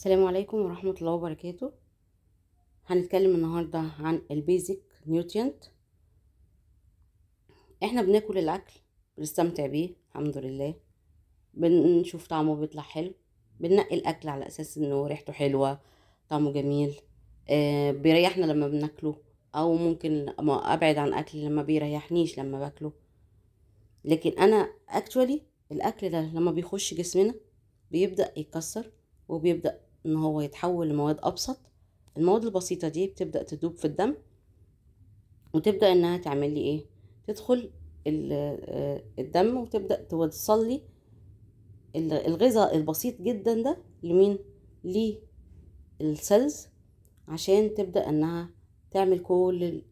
السلام عليكم ورحمة الله وبركاته هنتكلم النهاردة عن البيزك نيوتينت احنا بناكل الأكل بنستمتع بيه الحمد لله بنشوف طعمه بيطلع حلو بننقي الأكل على أساس إنه ريحته حلوة طعمه جميل آه بيريحنا لما بناكله أو ممكن أبعد عن أكل لما بيريحنيش لما باكله لكن أنا أكتوالي الأكل ده لما بيخش جسمنا بيبدأ يتكسر وبيبدأ ان هو يتحول لمواد ابسط المواد البسيطه دي بتبدا تدوب في الدم وتبدا انها تعمل لي ايه تدخل آه، الدم وتبدا توصل لي الغذاء البسيط جدا ده لمين للسيلز عشان تبدا انها تعمل كل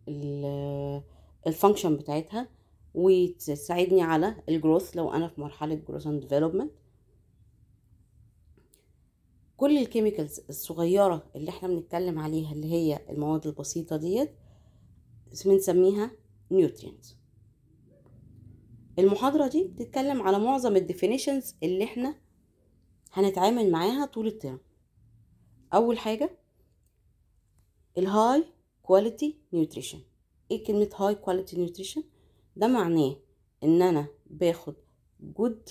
الفانكشن آه، بتاعتها وتساعدني على الجروث لو انا في مرحله جروث اند ديفلوبمنت كل الكيميكالز الصغيرة اللي احنا بنتكلم عليها اللي هي المواد البسيطة ديت بنسميها نيوترينت المحاضرة دي بتتكلم على معظم الديفينيشنز اللي احنا هنتعامل معاها طول الترم أول حاجة الهاي كواليتي نيوتريشن ايه كلمة هاي كواليتي نيوتريشن ده معناه ان انا باخد جود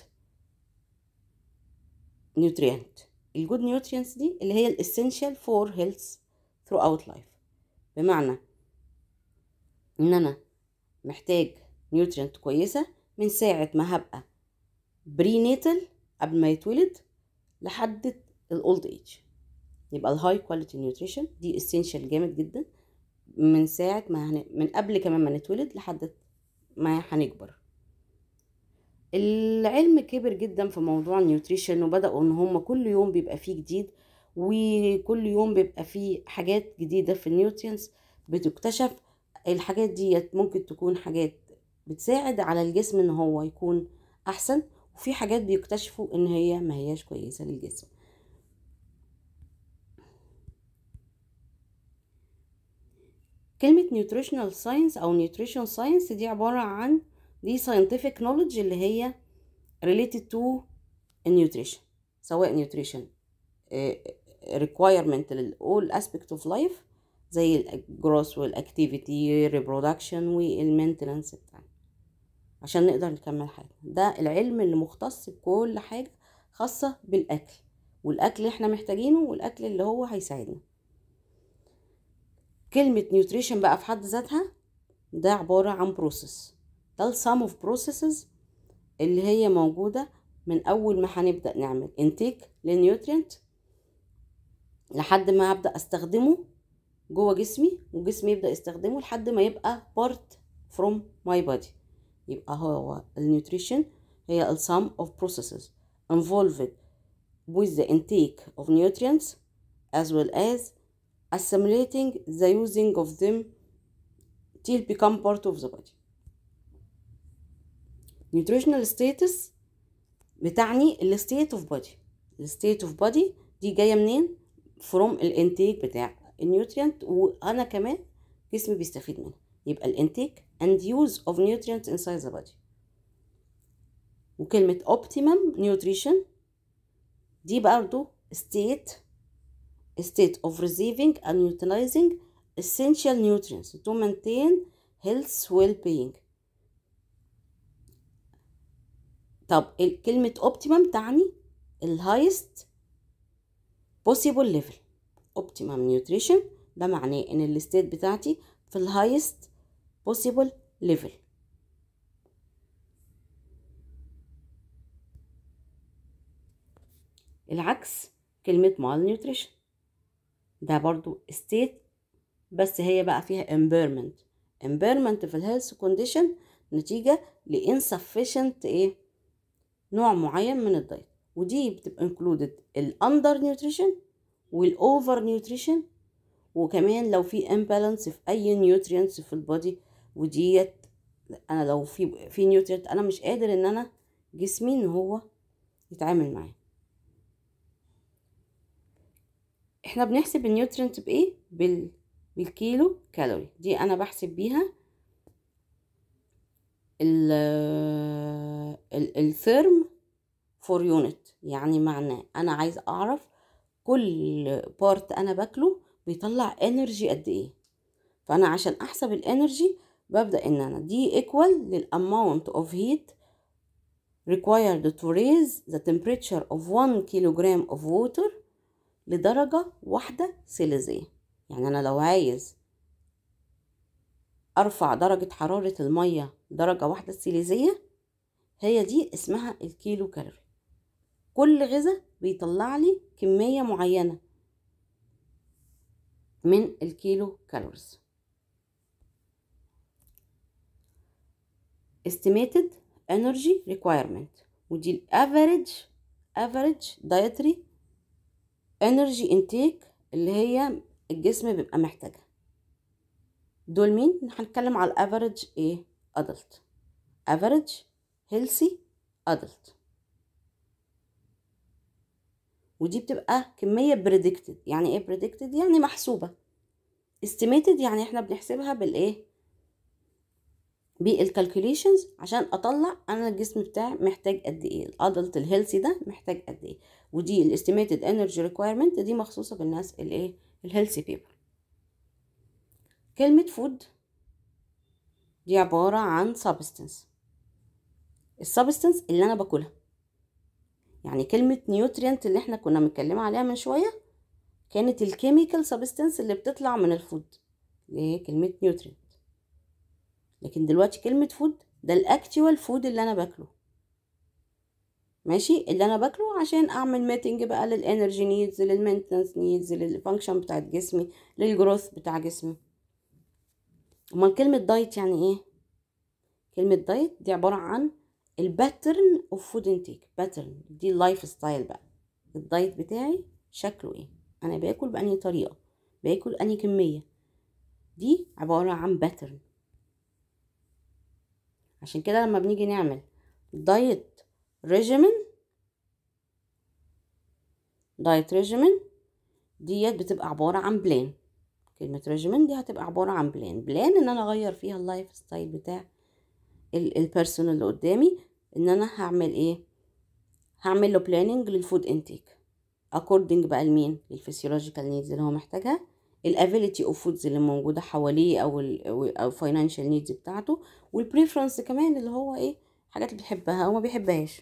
نيوتريانت الجود نيوترينتس دي اللي هي الاسينشال فور هيلث ثرو اوت لايف بمعنى ان انا محتاج نيوترينت كويسه من ساعه ما هبقى بري نيتال قبل ما يتولد لحد الاولد ايج يبقى الهاي كواليتي نيوتريشن دي اسينشال جامد جدا من ساعه ما هن... من قبل كمان ما نتولد لحد ما هنكبر العلم كبر جدا في موضوع النيوتريشن وبداوا ان هم كل يوم بيبقى فيه جديد وكل يوم بيبقى فيه حاجات جديده في النيوترينز بتكتشف الحاجات ديت ممكن تكون حاجات بتساعد على الجسم ان هو يكون احسن وفي حاجات بيكتشفوا ان هي ما هياش كويسه للجسم كلمة نيوتريشنال ساينس أو نيوتريشن ساينس دي عبارة عن دي scientific knowledge اللي هي related to nutrition سواء nutrition آه، requirement all aspect of life زي الجروس والاكتيفيتي reproduction والمينتنانس بتاعنا عشان نقدر نكمل حياتنا ده العلم اللي مختص بكل حاجة خاصة بالأكل والأكل اللي احنا محتاجينه والأكل اللي هو هيساعدنا كلمة نيوتريشن بقى في حد ذاتها ده عبارة عن process ده السام اوف بروسيسز اللي هي موجودة من أول ما هنبدأ نعمل انتيك للنيوترينت لحد ما أبدأ أستخدمه جوه جسمي وجسمي يبدأ يستخدمه لحد ما يبقى بارت فروم ماي بودي يبقى هو النيوتريشن هي السام اوف بروسيسز involved with the intake of nutrients as well as assimilating the using of them till become part of the body nutritional status بتعني ال state of body ال state of body دي جايه منين from ال intake بتاع ال النيوتريانت وانا كمان جسمي بيستفيد منها يبقى ال intake and use of nutrients inside the body وكلمة optimum nutrition دي برضو state state of receiving and utilizing essential nutrients to maintain health well-being طب كلمة optimum تعني الهايست possible level optimum nutrition ده معناه ان state بتاعتي في الهايست possible level العكس كلمة malnutrition ده برضو state بس هي بقى فيها impairment impairment في الهيلث condition نتيجة لانسفيشنت ايه نوع معين من الدايت ودي بتبقى انكلودد الاندر نيوتريشن والاوفر نيوتريشن وكمان لو في امبالانس في اي نيوتريانس في البودي وديت انا لو في في نيوترينت انا مش قادر ان انا جسمي ان هو يتعامل معاه احنا بنحسب النيوترينت بايه بال بالكيلو كالوري دي انا بحسب بيها الفيرم فور يونت يعني معناه انا عايز اعرف كل بارت انا باكله بيطلع انرجي قد ايه فانا عشان احسب الانرجي ببدا ان انا دي ايكوال للاماونت اوف هيت required to raise the temperature of 1 كيلوغرام of water لدرجة واحدة سيليزية يعني أنا لو عايز أرفع درجة حرارة المية درجة واحدة سيليزية هي دي اسمها الكيلو كالوري كل غذاء بيطلع لي كمية معينة من الكيلو كالوريز estimated energy requirement ودي الافريج افريج دايتري energy intake اللي هي الجسم بيبقى محتاجها دول مين هنتكلم على الافريج ايه ادلت افريج هيلسي ادلت ودي بتبقى كميه بريدكتد يعني ايه بريدكتد يعني محسوبه استيميتد يعني احنا بنحسبها بالايه بالكالكوليشنز عشان اطلع انا الجسم بتاعي محتاج قد ايه الادلت الهيلسي ده محتاج قد ايه ودي الاستيميتد انرجي ريكويرمنت دي مخصوصه بالناس الايه الهيلسي بيبل كلمة food دي عبارة عن substance السبستنس اللي أنا باكلها يعني كلمة nutrient اللي احنا كنا متكلمة عليها من شوية كانت الكيميكال سبستنس اللي بتطلع من الفود اللي هي كلمة نيوترينت لكن دلوقتي كلمة فود ده الاكتوال فود اللي أنا باكله ماشي اللي انا باكله عشان اعمل ميتنج بقى للانرجي نيدز للمينتنس نيدز للفانكشن بتاعت جسمي للجروث بتاع جسمي امال كلمه دايت يعني ايه كلمه دايت دي عباره عن الباترن اوف فود انتيك باترن دي اللايف ستايل بقى الدايت بتاعي شكله ايه انا باكل باني طريقه باكل اني كميه دي عباره عن باترن عشان كده لما بنيجي نعمل دايت ريجيمن دايت ريجيمن ديت بتبقى عباره عن بلان كلمه ريجيمين دي هتبقى عباره عن بلان بلان ان انا اغير فيها اللايف ستايل بتاع البيرسون اللي قدامي ان انا هعمل ايه هعمل له بلاننج للفود انتيك اكوردنج بقى لمين للفسيولوجيكال نيدز اللي هو محتاجها الافيليتي اوف فودز اللي موجوده حواليه او او فاينانشال نيدز بتاعته والبريفرنس كمان اللي هو ايه الحاجات اللي بيحبها وما بيحبهاش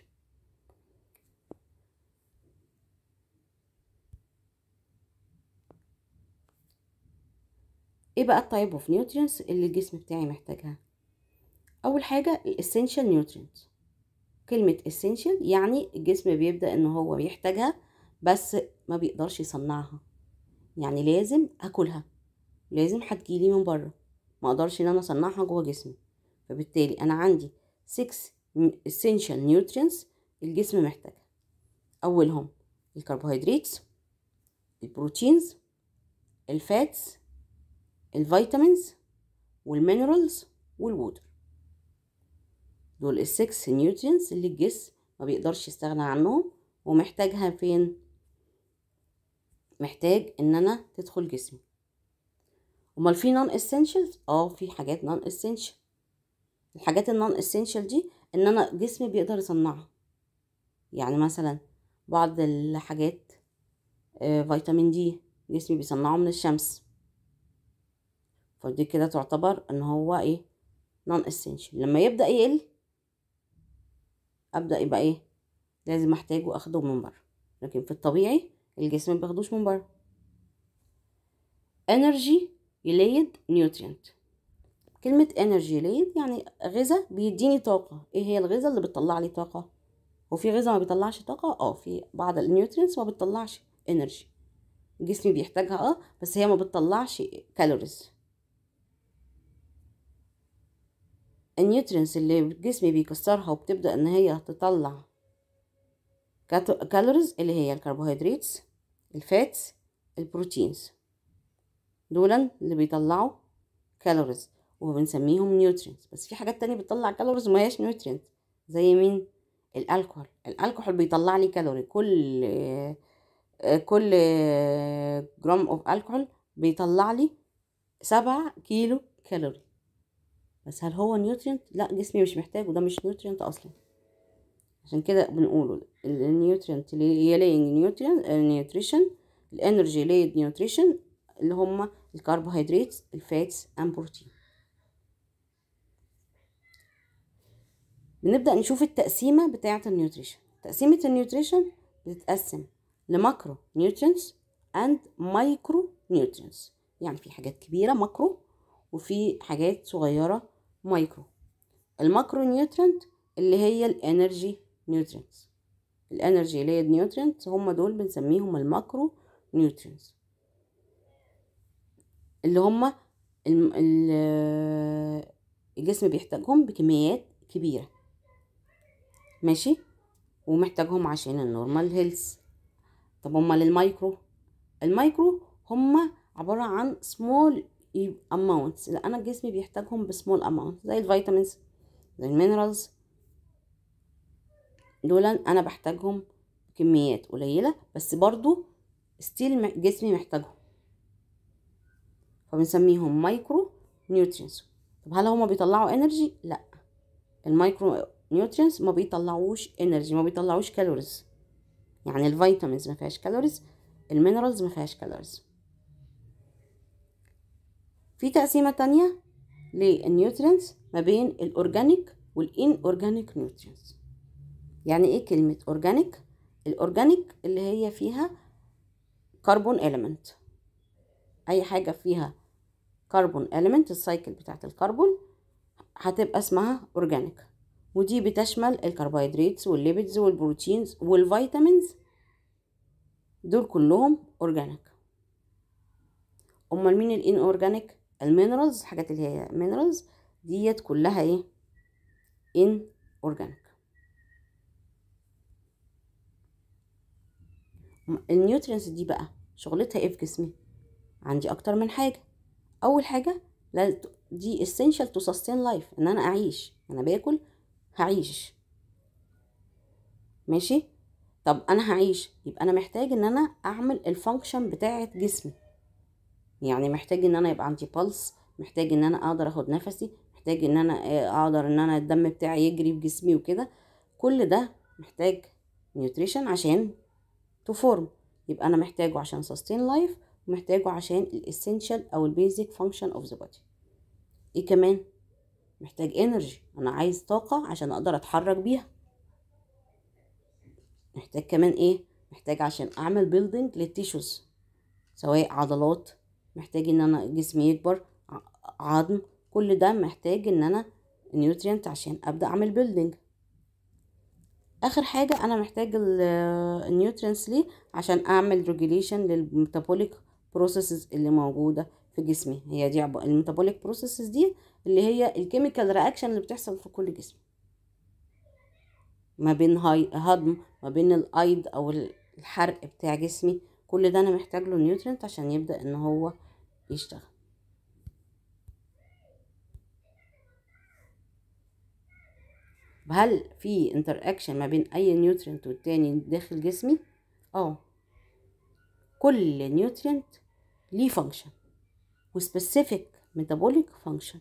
ايه بقى التايب اوف نيوترينتس اللي الجسم بتاعي محتاجها اول حاجه الاسينشال نيوترينتس كلمه اسينشال يعني الجسم بيبدا ان هو بيحتاجها بس ما بيقدرش يصنعها يعني لازم اكلها لازم هتجيلي من بره ما اقدرش ان انا اصنعها جوه جسمي فبالتالي انا عندي 6 essential nutrients الجسم محتاجها اولهم الكربوهيدرات البروتينز الفاتس الفيتامينز والمينرالز والووتر دول السكس نيوترينز اللي الجسم ما بيقدرش يستغنى عنهم ومحتاجها فين محتاج ان انا تدخل جسمي امال في نون اسينشالز اه في حاجات نون اسينشال الحاجات النون اسينشال دي ان انا جسمي بيقدر يصنعها يعني مثلا بعض الحاجات آه، فيتامين دي جسمي بيصنعه من الشمس فدي كده تعتبر ان هو ايه نون اسينشال لما يبدا يقل ابدا يبقى ايه لازم احتاجه اخده من بره لكن في الطبيعي الجسم ما بياخدوش من بره انرجي يليد نيوترينت كلمة انرجي يليد يعني غذاء بيديني طاقة ايه هي الغذاء اللي بتطلع لي طاقة هو في غذاء ما بيطلعش طاقة اه في بعض النيوترينتس ما بتطلعش انرجي جسمي بيحتاجها اه بس هي ما بتطلعش كالوريز النيوترينز اللي الجسم بيكسرها وبتبدأ ان هي تطلع كالوريز اللي هي الكربوهيدرات الفاتس البروتينز دول اللي بيطلعوا كالوريز وبنسميهم نيوترينز بس في حاجات تانية بتطلع كالوريز وما هياش نيوترينز زي مين الالكحول الالكحول بيطلع لي كالوري كل كل جرام اوف الكحول بيطلع لي سبعة كيلو كالوري بس هل هو نيوترينت لا جسمي مش محتاجه ده مش نيوترينت اصلا عشان كده بنقوله النيوترينت هي نيوترينت النيوتريشن الانرجي ليد نيوتريشن اللي هما الكربوهيدرات الفاتس اند بروتين بنبدا نشوف التقسيمه بتاعه النيوتريشن تقسيمه النيوتريشن بتتقسم لماكرو نيوترينتس اند مايكرو نيوترينتس يعني في حاجات كبيره ماكرو وفي حاجات صغيره مايكرو الماكرو نيوترينت اللي هي الانرجي نيوترينت الانرجي اللي هي النيوترينت هم دول بنسميهم الماكرو نيوترينت اللي هم الجسم بيحتاجهم بكميات كبيرة ماشي ومحتاجهم عشان النورمال هيلث طب هما للمايكرو المايكرو هما عبارة عن small ايه amounts اللي انا جسمي بيحتاجهم بسمول amounts زي الفيتامينز زي المينرالز دول انا بحتاجهم كميات قليله بس برضو ستيل جسمي محتاجهم فبنسميهم مايكرو نيوترينز طب هل هما بيطلعوا انرجي لا المايكرو نيوترينز ما بيطلعوش انرجي ما بيطلعوش كالوريز يعني الفيتامينز ما فيهاش كالوريز المينرالز ما فيهاش كالوريز في تقسيمة تانية للنيوترينز ما بين الأورجانيك والإن أورجانيك نيوترينز يعني إيه كلمة أورجانيك؟ الأورجانيك اللي هي فيها كربون اليمنت أي حاجة فيها كربون اليمنت السايكل بتاعت الكربون هتبقى اسمها أورجانيك ودي بتشمل الكربوهيدرات والليبيدز والبروتينز والفيتامينز دول كلهم أورجانيك أمال مين الإن أورجانيك؟ المينرالز الحاجات اللي هي مينرالز ديت كلها ايه ان اورجانيك النيوترينز دي بقى شغلتها ايه في جسمي عندي اكتر من حاجه اول حاجه دي essential to sustain life ان انا اعيش انا باكل هعيش ماشي طب انا هعيش يبقى انا محتاج ان انا اعمل الفانكشن بتاعه جسمي يعني محتاج ان انا يبقى عندي بلس محتاج ان انا اقدر اخد نفسي محتاج ان انا آه، اقدر ان انا الدم بتاعي يجري في جسمي وكده كل ده محتاج نيوتريشن عشان تفورم يبقى انا محتاجه عشان سستين لايف ومحتاجه عشان الاسينشال او البيزك فانكشن اوف ذا بودي ايه كمان محتاج انرجي انا عايز طاقه عشان اقدر اتحرك بيها محتاج كمان ايه محتاج عشان اعمل بيلدينج للتيشوز سواء عضلات محتاج ان انا جسمي يكبر عظم كل ده محتاج ان انا نيوترينت عشان ابدا اعمل بيلدينج اخر حاجه انا محتاج النيوترينتس ليه عشان اعمل ريجوليشن للميتابوليك بروسيسز اللي موجوده في جسمي هي دي الميتابوليك بروسيسز دي اللي هي الكيميكال رياكشن اللي بتحصل في كل جسم ما بين هاي هضم ما بين الايد او الحرق بتاع جسمي كل ده انا محتاج له نيوترينت عشان يبدا ان هو يشتغل هل في انتر اكشن ما بين اي نيوترينت والتاني داخل جسمي اه كل نيوترينت ليه فانكشن وسبيسيفيك ميتابوليك فانكشن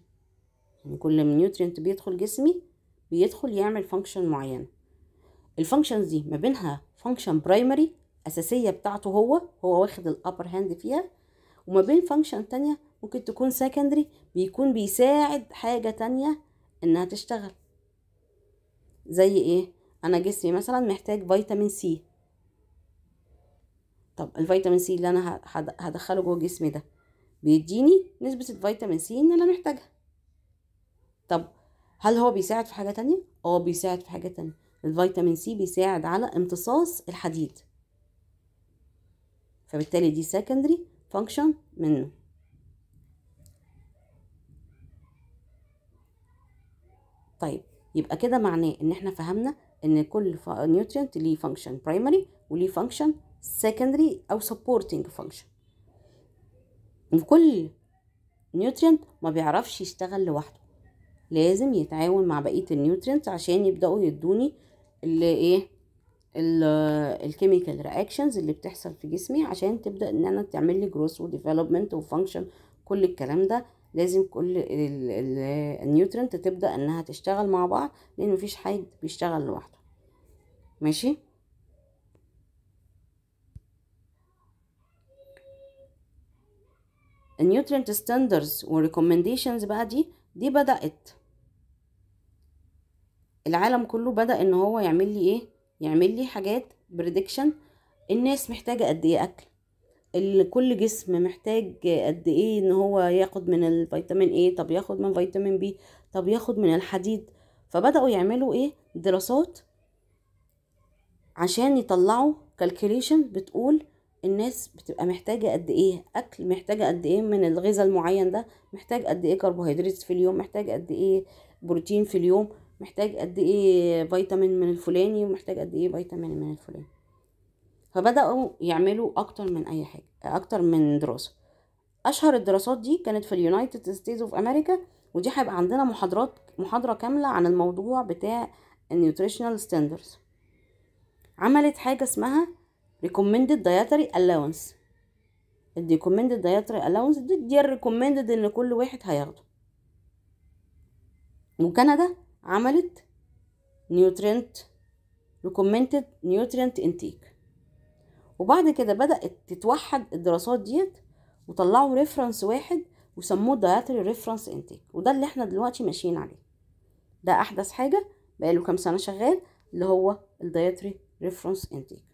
يعني كل نيوترينت بيدخل جسمي بيدخل يعمل فانكشن معينه الفانكشنز دي ما بينها فانكشن برايمري اساسيه بتاعته هو هو واخد الابر هاند فيها وما بين فانكشن تانية ممكن تكون سكندري بيكون بيساعد حاجة تانية انها تشتغل زي ايه انا جسمي مثلا محتاج فيتامين سي طب الفيتامين سي اللي انا هدخله جوه جسمي ده بيديني نسبة الفيتامين سي ان انا محتاجها طب هل هو بيساعد في حاجة تانية؟ اه بيساعد في حاجة تانية الفيتامين سي بيساعد على امتصاص الحديد فبالتالي دي سكندري function منه طيب يبقى كده معناه ان احنا فهمنا ان كل نيوترينت ليه فانكشن برايمري وليه فانكشن secondary او سبورتنج فانكشن وكل نيوترينت ما بيعرفش يشتغل لوحده لازم يتعاون مع بقيه النيوترينت عشان يبداوا يدوني اللي ايه الكيميكال رياكشنز اللي بتحصل في جسمي عشان تبدا ان انا تعمل لي جروث وديفلوبمنت وفانكشن كل الكلام ده لازم كل النيوترينت تبدا انها تشتغل مع بعض لان مفيش حد بيشتغل لوحده ماشي النيوترينت ستاندرز وريكومنديشنز بقى دي دي بدات العالم كله بدا ان هو يعمل لي ايه يعمل لي حاجات بريدكشن الناس محتاجه قد ايه اكل كل جسم محتاج قد ايه ان هو ياخد من الفيتامين ايه طب ياخد من فيتامين بي طب ياخد من الحديد فبداوا يعملوا ايه دراسات عشان يطلعوا كالكوليشن بتقول الناس بتبقى محتاجة قد ايه اكل محتاجة قد ايه من الغذاء المعين ده محتاج قد ايه كربوهيدرات في اليوم محتاج قد ايه بروتين في اليوم محتاج قد ايه فيتامين من الفلاني ومحتاج قد ايه فيتامين من الفلاني فبداوا يعملوا اكتر من اي حاجه اكتر من دراسه اشهر الدراسات دي كانت في اليونايتد ستيتس اوف امريكا ودي هيبقى عندنا محاضرات محاضره كامله عن الموضوع بتاع النيوتريشنال ستاندرز عملت حاجه اسمها ريكومندد دايتري الاونس الدي كومندد دايتري الاونس دي, دي ان كل واحد هياخده وكندا عملت نيوترينت ريكومنتد نيوترينت انتيك وبعد كده بدأت تتوحد الدراسات ديت وطلعوا ريفرنس واحد وسموه دايتري ريفرنس انتيك وده اللي احنا دلوقتي ماشيين عليه ده احدث حاجه بقاله كام سنه شغال اللي هو الدايتري ريفرنس انتيك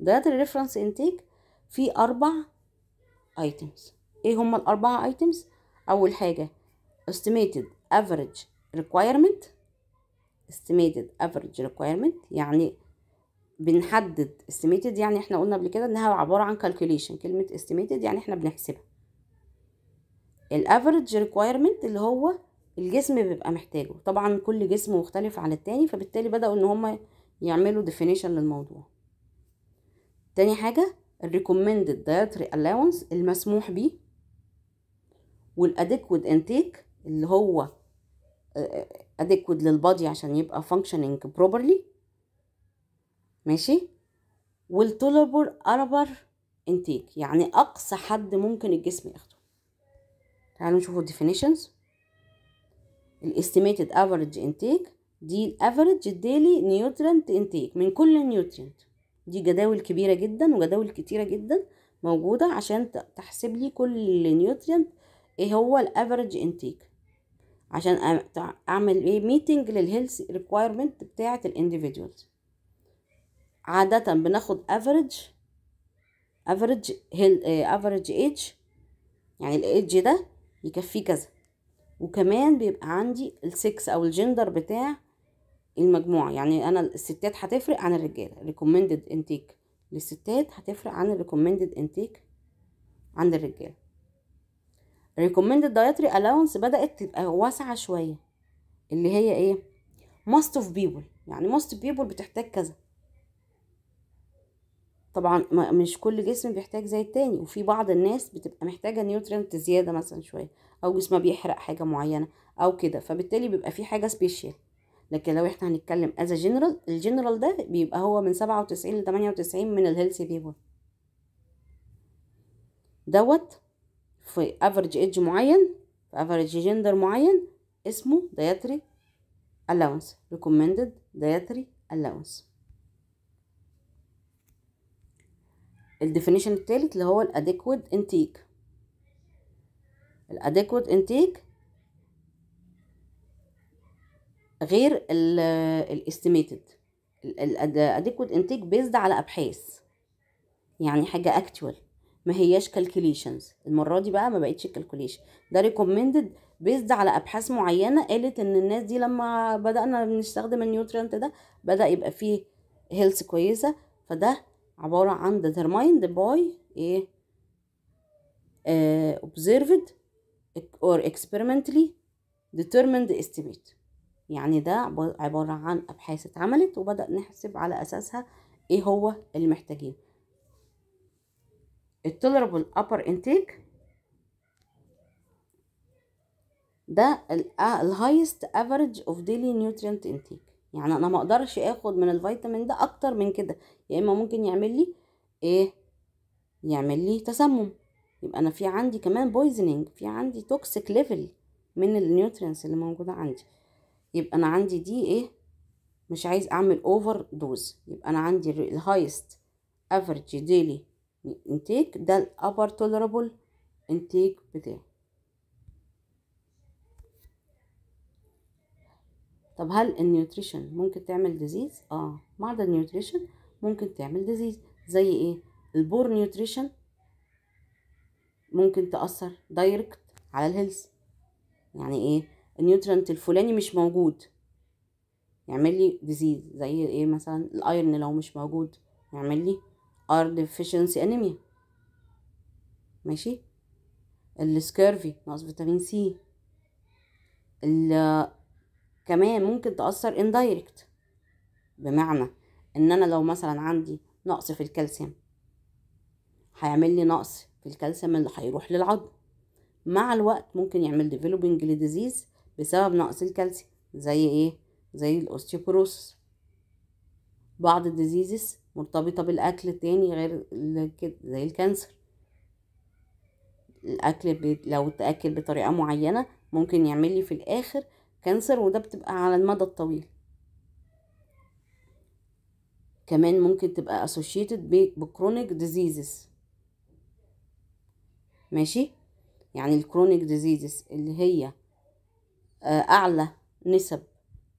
دايتري ريفرنس انتيك فيه اربع ايتمز ايه هما الاربعه ايتمز اول حاجه estimated average requirement estimated average requirement يعني بنحدد estimated يعني احنا قلنا قبل كده انها عبارة عن calculation كلمة estimated يعني احنا بنحسبها الافريج ريكويرمنت اللي هو الجسم بيبقى محتاجه طبعا كل جسم مختلف عن التاني فبالتالي بدأوا ان هما يعملوا definition للموضوع تاني حاجة الريكومندد dietary allowance المسموح بيه والadequate intake اللي هو اديكويد للبادي عشان يبقى فانكشنينج بروبرلي ماشي والتولربل اربر انتيك يعني اقصى حد ممكن الجسم ياخده تعالوا نشوفوا الديفينيشنز الاستيميتد افريج انتيك دي الافريج الديلي نيوترينت انتيك من كل نيوترينت دي جداول كبيره جدا وجداول كتيره جدا موجوده عشان تحسب لي كل نيوترينت ايه هو الافريج انتيك عشان اعمل ايه ميتنج للهيلث ريكويرمنت بتاعه الانديفيدوالز عاده بناخد افريج افريج هيل افريج ايج يعني الايدج ده يكفيه كذا وكمان بيبقى عندي السكس او الجندر بتاع المجموعه يعني انا الستات هتفرق عن الرجاله ريكومندد انتيك للستات هتفرق عن الريكومندد انتيك عند الرجاله recommended dietary allowance بدأت تبقى واسعة شوية اللي هي ايه ماست اوف بيبل يعني ماست بيبل بتحتاج كذا طبعا مش كل جسم بيحتاج زي التاني وفي بعض الناس بتبقى محتاجة نيوترينت زيادة مثلا شوية او جسمها بيحرق حاجة معينة او كده فبالتالي بيبقى في حاجة سبيشال لكن لو احنا هنتكلم از جنرال الجنرال ده بيبقى هو من سبعة وتسعين لتمانية وتسعين من الهيلثي بيبول دوت في افريج ايج معين في افريج جندر معين اسمه دايتري الاونس ريكومندد دايتري الاونس الديفينيشن الثالث اللي هو الادكويت انتيك الادكويت انتيك غير الاستيميتد الادكويت انتيك بيزد على ابحاث يعني حاجه اكتوال ما هياش كالكوليشنز المره دي بقى ما بقتش كالكوليشن ده ريكومندد بيزد على ابحاث معينه قالت ان الناس دي لما بدانا بنستخدم النيوترينت ده بدا يبقى فيه هيلث كويسه فده عباره عن determined باي ايه uh, observed or experimentally determined estimate يعني ده عبارة عن أبحاث اتعملت وبدأ نحسب على أساسها إيه هو اللي محتاجينه التولربل upper intake ده الهايست افريج اوف ديلي نيوترينت انتيك يعني انا ما اقدرش اخد من الفيتامين ده اكتر من كده يا اما ممكن يعمل لي ايه يعمل لي تسمم يبقى انا في عندي كمان بويزنينج في عندي توكسيك ليفل من النيوترينتس اللي موجوده عندي يبقى انا عندي دي ايه مش عايز اعمل اوفر دوز يبقى انا عندي الهايست افريج ديلي انتيك ده الابر توليرابل انتيك بتاعه طب هل النيوتريشن ممكن تعمل ديزيز اه بعض النيوتريشن ممكن تعمل ديزيز زي ايه البور نيوتريشن ممكن تأثر دايركت على الهيلث يعني ايه النيوترينت الفلاني مش موجود يعمل لي ديزيز زي ايه مثلا الايرن لو مش موجود يعمل لي ار ديفيشنسي انيميا ماشي السكيرفي نقص فيتامين سي ال كمان ممكن تأثر اندايركت بمعنى ان انا لو مثلا عندي نقص في الكالسيوم هيعمل لي نقص في الكالسيوم اللي هيروح للعظم مع الوقت ممكن يعمل ديفلوبينج لديزيز بسبب نقص الكالسيوم زي ايه زي الاوستيوبروس بعض الديزيزز مرتبطة بالأكل تاني غير كده زي الكانسر الأكل لو اتأكل بطريقة معينة ممكن يعمل لي في الآخر كانسر وده بتبقى على المدى الطويل كمان ممكن تبقى associated بكرونيك diseases ماشي يعني الكرونيك diseases اللي هي آه، أعلى نسب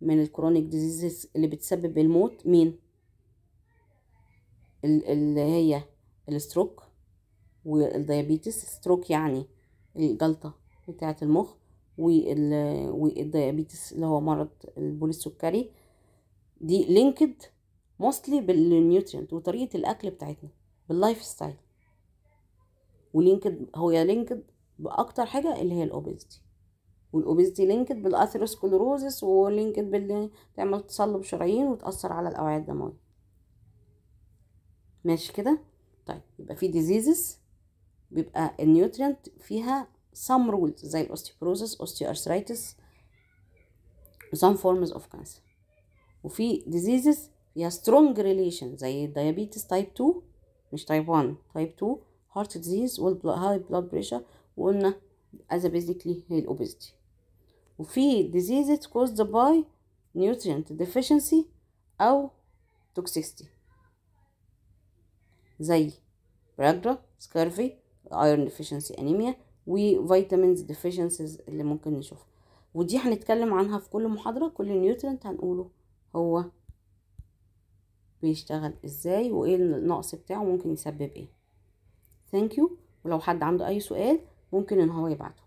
من الكرونيك diseases اللي بتسبب الموت مين اللي هي الستروك والديابيتس ستروك يعني الجلطة بتاعة المخ والديابيتس اللي هو مرض البول السكري دي لينكد موستلي بالنيوترينت وطريقة الأكل بتاعتنا باللايف ستايل ولينكد هو لينكد بأكتر حاجة اللي هي الأوبيزيتي والأوبيزيتي لينكد بالأثيروسكلروزس ولينكد بال تعمل تصلب شرايين وتأثر على الأوعية الدموية ماشي كده طيب يبقى في ديزيزز بيبقى النيوترينت فيها some rules زي الاوستيوبروزس osteoarthritis some forms of cancer وفي diseases فيها strong relation زي diabetes type 2 مش type 1 type 2 heart disease و high blood pressure وقلنا as a basically هي obesity وفي diseases caused by nutrient deficiency أو toxicity زي براجرا سكارفي ايرون ديفيشنسي انيميا وفيتامينز ديفيشنسيز اللي ممكن نشوفها ودي هنتكلم عنها في كل محاضرة كل نيوترنت هنقوله هو بيشتغل ازاي وايه النقص بتاعه ممكن يسبب ايه ثانك يو ولو حد عنده اي سؤال ممكن ان هو يبعته